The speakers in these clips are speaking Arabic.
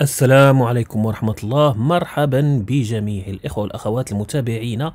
السلام عليكم ورحمة الله مرحبا بجميع الإخوة والأخوات المتابعين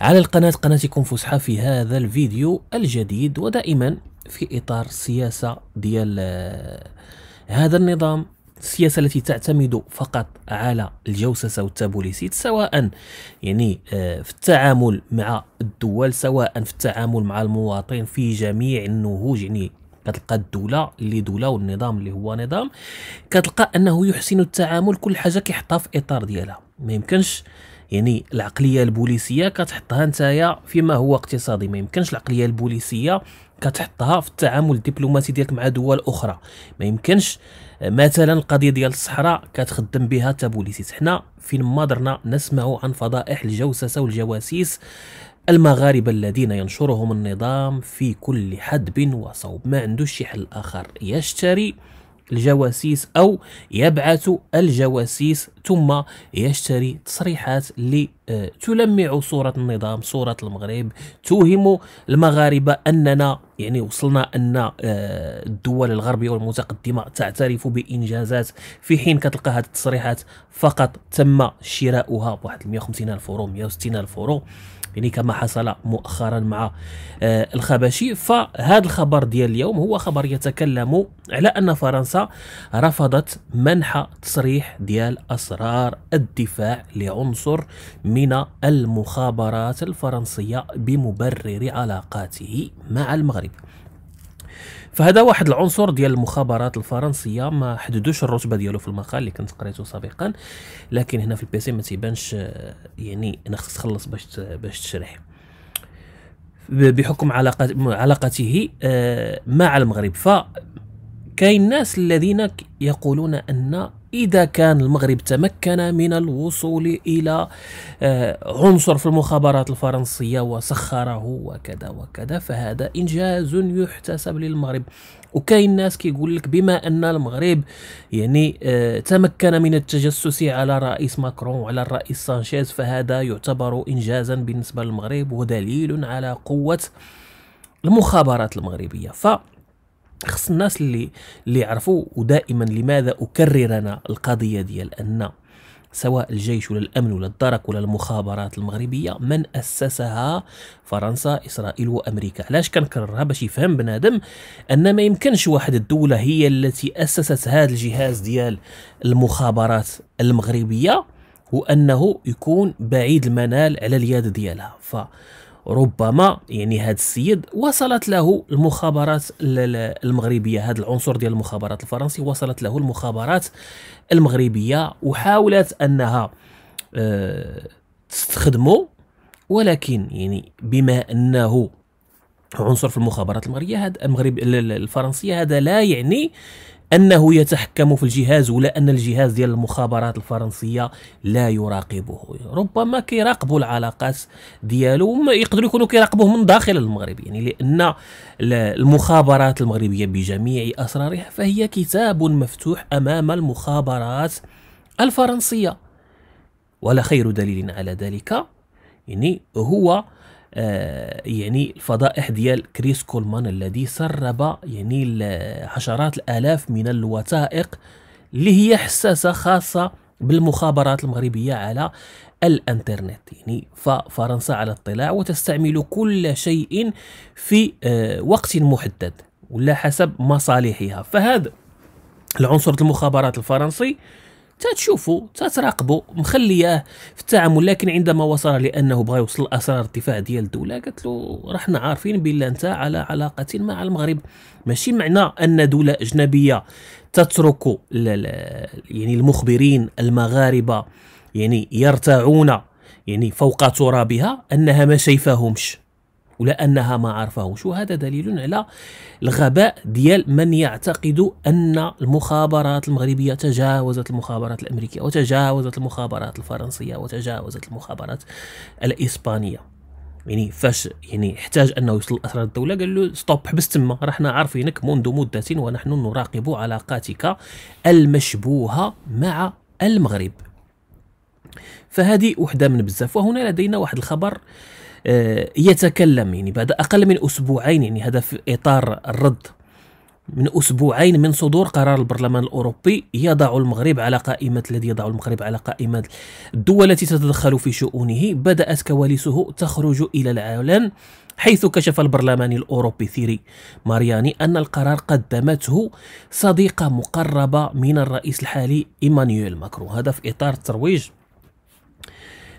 على القناة قناتكم فسحة في هذا الفيديو الجديد ودائما في إطار السياسة ديال آه، هذا النظام السياسة التي تعتمد فقط على الجوسسة والتابوليسيت سواء يعني آه، في التعامل مع الدول سواء في التعامل مع المواطن في جميع النهوج يعني كتلقى الدوله اللي دوله والنظام اللي هو نظام كتلقى انه يحسن التعامل كل حاجه كيحطها في اطار ديالها ما يمكنش يعني العقليه البوليسيه كتحطها نتايا فيما هو اقتصادي ما يمكنش العقليه البوليسيه كتحطها في التعامل الدبلوماسي ديالك مع دول اخرى ما يمكنش مثلا القضيه ديال الصحراء كتخدم بها تابوليسيس حنا فين ما درنا نسمع عن فضائح الجوسسه والجواسيس المغاربة الذين ينشرهم النظام في كل حدب وصوب ما عندوش حل آخر يشتري الجواسيس أو يبعث الجواسيس ثم يشتري تصريحات لتلمع صورة النظام صورة المغرب توهم المغاربة أننا يعني وصلنا أن آه، الدول الغربية والمتقدمة تعترف بإنجازات في حين كتلقى هذه التصريحات فقط تم شراؤها بواحد 150 ألف أورو 160 ألف أورو يعني كما حصل مؤخرا مع آه، الخباشي فهذا الخبر ديال اليوم هو خبر يتكلم على أن فرنسا رفضت منح تصريح ديال أسرار الدفاع لعنصر من المخابرات الفرنسية بمبرر علاقاته مع المغرب فهذا واحد العنصر ديال المخابرات الفرنسيه ما حددوش الرتبه ديالو في المقال اللي كنت قريته سابقا لكن هنا في البيسي ما تيبانش آه، يعني انا خصك تخلص باش باش تشرح بحكم علاقة علاقته آه، مع المغرب فكاين الناس الذين يقولون ان إذا كان المغرب تمكن من الوصول إلى آه، عنصر في المخابرات الفرنسية وسخره وكذا وكذا فهذا إنجاز يحتسب للمغرب وكاين ناس كيقول لك بما ان المغرب يعني آه، تمكن من التجسس على رئيس ماكرون وعلى الرئيس سانشيز فهذا يعتبر انجازا بالنسبه للمغرب ودليل على قوه المخابرات المغربيه ف خص الناس اللي اللي يعرفوا ودائما لماذا اكرر انا القضيه ديال ان سواء الجيش ولا الامن ولا الدرك ولا المخابرات المغربيه من اسسها فرنسا اسرائيل وامريكا علاش كنكررها باش يفهم بنادم ان ما يمكنش واحد الدوله هي التي اسست هذا الجهاز ديال المخابرات المغربيه وانه يكون بعيد المنال على اليد ديالها ف ربما يعني هذا السيد وصلت له المخابرات المغربيه هذا العنصر ديال المخابرات الفرنسي وصلت له المخابرات المغربيه وحاولت انها آه، تستخدمه ولكن يعني بما انه عنصر في المخابرات المغربيه هذا المغرب الفرنسيه هذا لا يعني انه يتحكم في الجهاز ولا ان الجهاز ديال المخابرات الفرنسيه لا يراقبه ربما كيراقبوا العلاقات ديالو يقدروا يكونوا كيراقبوه من داخل المغرب يعني لان المخابرات المغربيه بجميع اسرارها فهي كتاب مفتوح امام المخابرات الفرنسيه ولا خير دليل على ذلك يعني هو آه، يعني الفضائح ديال كريس كولمان الذي سرب يعني عشرات الالاف من الوثائق اللي هي حساسه خاصه بالمخابرات المغربيه على الانترنت يعني ففرنسا على اطلاع وتستعمل كل شيء في آه، وقت محدد ولا حسب مصالحها فهذا العنصر المخابرات الفرنسي تتشوفوا تتراقبوا مخلياه في التعامل لكن عندما وصل لانه بغى يوصل لاسرار الدفاع ديال الدوله قالت له راه حنا عارفين بلا انت على علاقه مع المغرب ماشي معنى ان دوله اجنبيه تترك يعني المخبرين المغاربه يعني يرتعون يعني فوق ترابها انها ما شايفاهمش ولأنها ما عرفهوش وهذا دليل على الغباء ديال من يعتقد أن المخابرات المغربية تجاوزت المخابرات الأمريكية وتجاوزت المخابرات الفرنسية وتجاوزت المخابرات الإسبانية يعني فاش يعني احتاج انه يوصل الاسرار الدوله قال له ستوب حبس تما رحنا عارفينك منذ مده ونحن نراقب علاقاتك المشبوهه مع المغرب فهذه وحده من بزاف وهنا لدينا واحد الخبر آه، يتكلم يعني بعد أقل من أسبوعين يعني هذا في إطار الرد من أسبوعين من صدور قرار البرلمان الأوروبي يضع المغرب على قائمة الذي يضع المغرب على قائمة الدول التي تتدخل في شؤونه بدأت كواليسه تخرج إلى العلن حيث كشف البرلمان الأوروبي ثيري مارياني أن القرار قدمته صديقة مقربة من الرئيس الحالي إيمانويل ماكرون هذا في إطار الترويج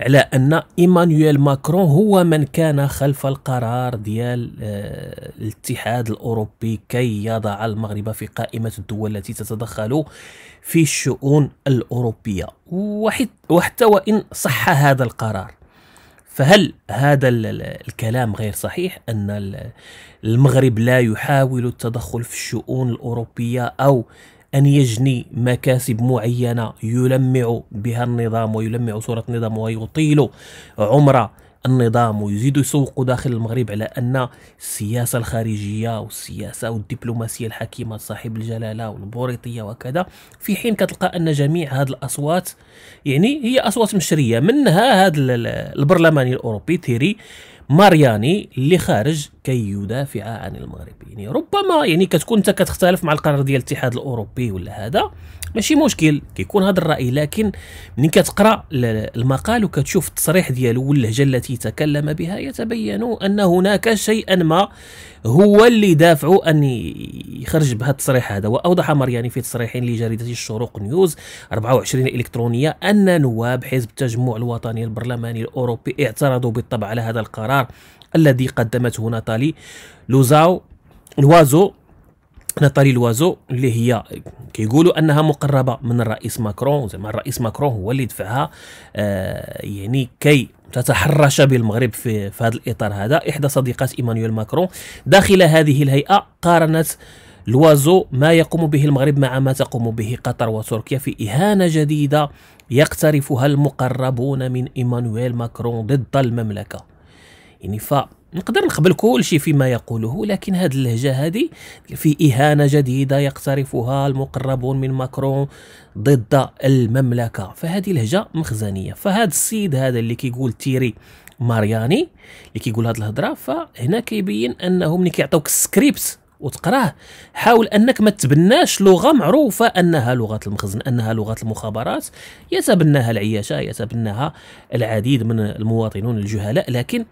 على ان ايمانويل ماكرون هو من كان خلف القرار ديال آه، الاتحاد الاوروبي كي يضع المغرب في قائمه الدول التي تتدخل في الشؤون الاوروبيه وحتى وان صح هذا القرار فهل هذا الكلام غير صحيح ان المغرب لا يحاول التدخل في الشؤون الاوروبيه او أن يجني مكاسب معينة يلمع بها النظام ويلمع صورة النظام ويطيل عمر النظام ويزيد يسوق داخل المغرب على أن السياسة الخارجية والسياسة والدبلوماسية الحكيمة صاحب الجلالة والبوريطية وكذا في حين كتلقى أن جميع هذه الأصوات يعني هي أصوات مشرية منها هذا البرلماني الأوروبي تيري مارياني اللي خارج كي يدافع عن المغرب يعني ربما يعني كتكون انت كتختلف مع القرار ديال الاتحاد الاوروبي ولا هذا ماشي مشكل كيكون هذا الراي لكن ملي كتقرا المقال وكتشوف التصريح ديالو واللهجه التي تكلم بها يتبين ان هناك شيئا ما هو اللي دافع ان يخرج بهذا التصريح هذا واوضح مارياني في تصريح لجريده الشروق نيوز 24 الكترونيه ان نواب حزب التجمع الوطني البرلماني الاوروبي اعترضوا بالطبع على هذا القرار الشعار الذي قدمته ناتالي لوزاو لوازو ناتالي لوازو اللي هي كيقولوا انها مقربه من الرئيس ماكرون زعما الرئيس ماكرون هو اللي دفعها آه يعني كي تتحرش بالمغرب في, في هذا الاطار هذا احدى صديقات ايمانويل ماكرون داخل هذه الهيئه قارنت لوازو ما يقوم به المغرب مع ما تقوم به قطر وتركيا في إهانة جديدة يقترفها المقربون من إيمانويل ماكرون ضد المملكة يعني فنقدر نقبل كل شيء فيما يقوله لكن هذه اللهجه هذه في اهانه جديده يقترفها المقربون من ماكرون ضد المملكه فهذه لهجه مخزنيه فهذا السيد هذا اللي كيقول تيري مارياني اللي كيقول هذه الهضره فهنا كيبين انه ملي كيعطيوك السكريبت وتقراه حاول انك ما تبناش لغه معروفه انها لغه المخزن انها لغه المخابرات يتبناها العياشه يتبناها العديد من المواطنون الجهلاء لكن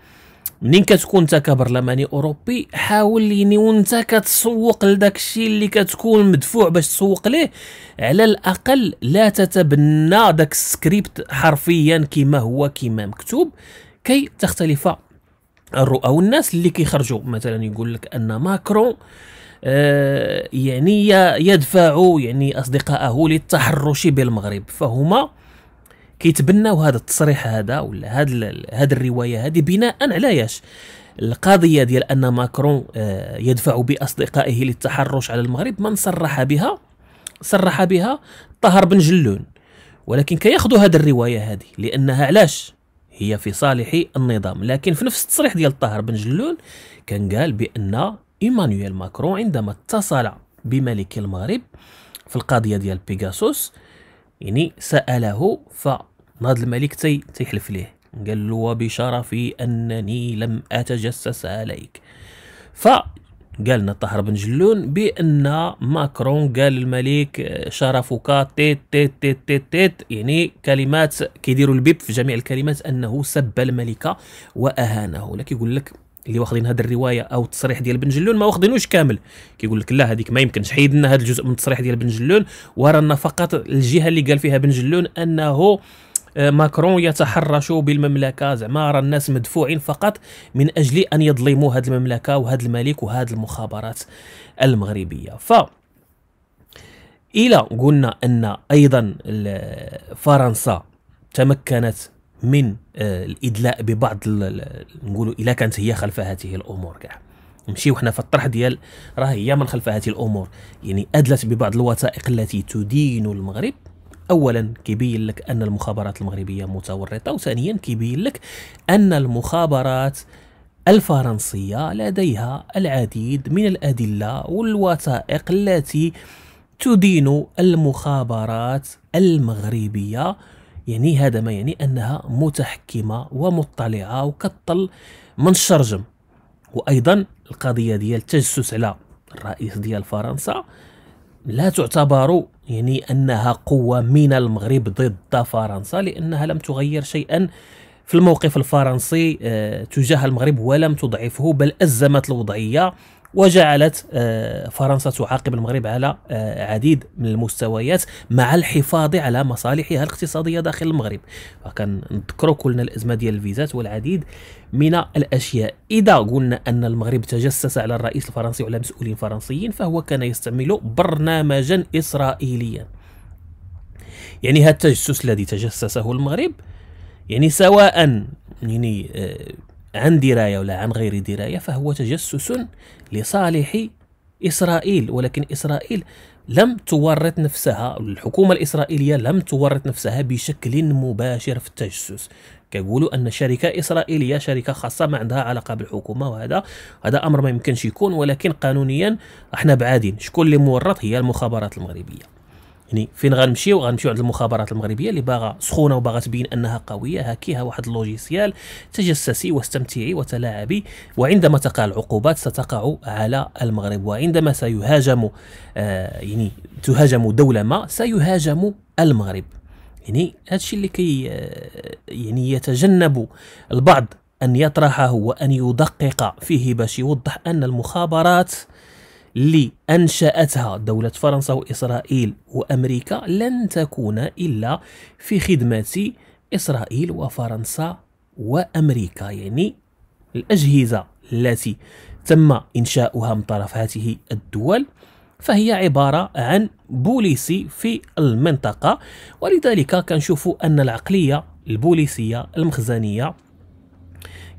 منين كتكون انت كبرلماني اوروبي حاول يعني وانت كتسوق لداك الشيء اللي كتكون مدفوع باش تسوق ليه على الاقل لا تتبنى داك السكريبت حرفيا كما هو كما مكتوب كي تختلف الرؤى والناس اللي كيخرجوا مثلا يقول لك ان ماكرون آه، يعني يدفع يعني اصدقائه للتحرش بالمغرب فهما كيتبناو هذا التصريح هذا ولا هذا هاد الروايه هذه بناء على ياش القضيه ديال ان ماكرون آه، يدفع باصدقائه للتحرش على المغرب من صرح بها صرح بها طاهر بن جلون ولكن كياخذوا هذه الروايه هذه لانها علاش هي في صالح النظام لكن في نفس التصريح ديال طاهر بن جلون كان قال بان ايمانويل ماكرون عندما اتصل بملك المغرب في القضيه ديال بيغاسوس يعني ساله ف ناض الملك تي تيحلف ليه قال له وبشرفي انني لم اتجسس عليك ف قال لنا طاهر بن جلون بان ماكرون قال للملك شرفك تيت تيت تيت تيت تيت يعني كلمات كيديروا البيب في جميع الكلمات انه سب الملكه واهانه لكن يقول لك اللي واخدين هذه الروايه او التصريح ديال بن جلون ما واخدينوش كامل كيقول لك لا هذيك ما يمكنش حيد لنا هذا الجزء من التصريح ديال بن جلون ورانا فقط الجهه اللي قال فيها بن جلون انه آه، ماكرون يتحرش بالمملكه زعما راه الناس مدفوعين فقط من اجل ان يظلموا هذه المملكه وهذا الملك وهذه المخابرات المغربيه ف الى قلنا ان ايضا فرنسا تمكنت من آه، الادلاء ببعض نقولوا الا كانت هي خلف هذه الامور كاع نمشيو حنا في الطرح ديال راه هي من خلف هذه الامور يعني ادلت ببعض الوثائق التي تدين المغرب اولا كيبين لك ان المخابرات المغربيه متورطه وثانيا كيبين لك ان المخابرات الفرنسيه لديها العديد من الادله والوثائق التي تدين المخابرات المغربيه يعني هذا ما يعني انها متحكمه ومطلعه وكطل من الشرجم وايضا القضيه ديال التجسس على الرئيس ديال فرنسا لا تعتبر يعني أنها قوة من المغرب ضد فرنسا لأنها لم تغير شيئا في الموقف الفرنسي آه، تجاه المغرب ولم تضعفه بل أزمت الوضعية وجعلت آه، فرنسا تعاقب المغرب على آه، عديد من المستويات مع الحفاظ على مصالحها الاقتصاديه داخل المغرب نذكر كلنا الازمه ديال الفيزات والعديد من الاشياء اذا قلنا ان المغرب تجسس على الرئيس الفرنسي وعلى مسؤولين فرنسيين فهو كان يستعمل برنامجا اسرائيليا يعني هذا التجسس الذي تجسسه المغرب يعني سواء يعني آه، عن درايه ولا عن غير درايه فهو تجسس لصالح اسرائيل ولكن اسرائيل لم تورط نفسها الحكومه الاسرائيليه لم تورط نفسها بشكل مباشر في التجسس كيقولوا ان شركه اسرائيليه شركه خاصه ما عندها علاقه بالحكومه وهذا هذا امر ما يمكنش يكون ولكن قانونيا احنا بعادين شكون اللي مورط هي المخابرات المغربيه يعني فين غنمشيو غنمشيو عند المخابرات المغربيه اللي باغا سخونه وباغا تبين انها قويه هاكيها واحد اللوجيسيال تجسسي واستمتعي وتلاعبي وعندما تقع العقوبات ستقع على المغرب وعندما سيهاجم آه يعني تهاجم دوله ما سيهاجم المغرب يعني هذا الشيء اللي كي آه، يعني يتجنب البعض ان يطرحه وان يدقق فيه باش يوضح ان المخابرات اللي أنشأتها دولة فرنسا وإسرائيل وأمريكا لن تكون إلا في خدمة إسرائيل وفرنسا وأمريكا يعني الأجهزة التي تم إنشاؤها من طرف هذه الدول فهي عبارة عن بوليسي في المنطقة ولذلك كنشوفوا أن العقلية البوليسية المخزنية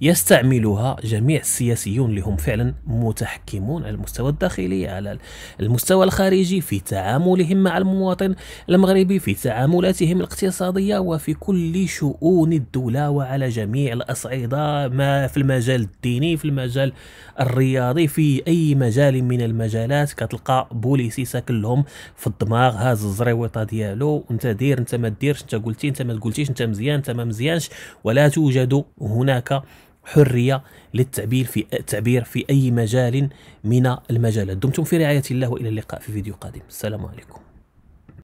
يستعملها جميع السياسيون اللي هم فعلا متحكمون على المستوى الداخلي على المستوى الخارجي في تعاملهم مع المواطن المغربي في تعاملاتهم الاقتصادية وفي كل شؤون الدولة وعلى جميع الأصعدة ما في المجال الديني في المجال الرياضي في أي مجال من المجالات كتلقى بوليسي ساكن لهم في الدماغ هاز الزريوطة ديالو انت دير انت ما ديرش انت قلتي انت ما قلتيش انت مزيان انت ما مزيانش ولا توجد هناك حرية للتعبير في التعبير في أي مجال من المجالات دمتم في رعاية الله وإلى اللقاء في فيديو قادم السلام عليكم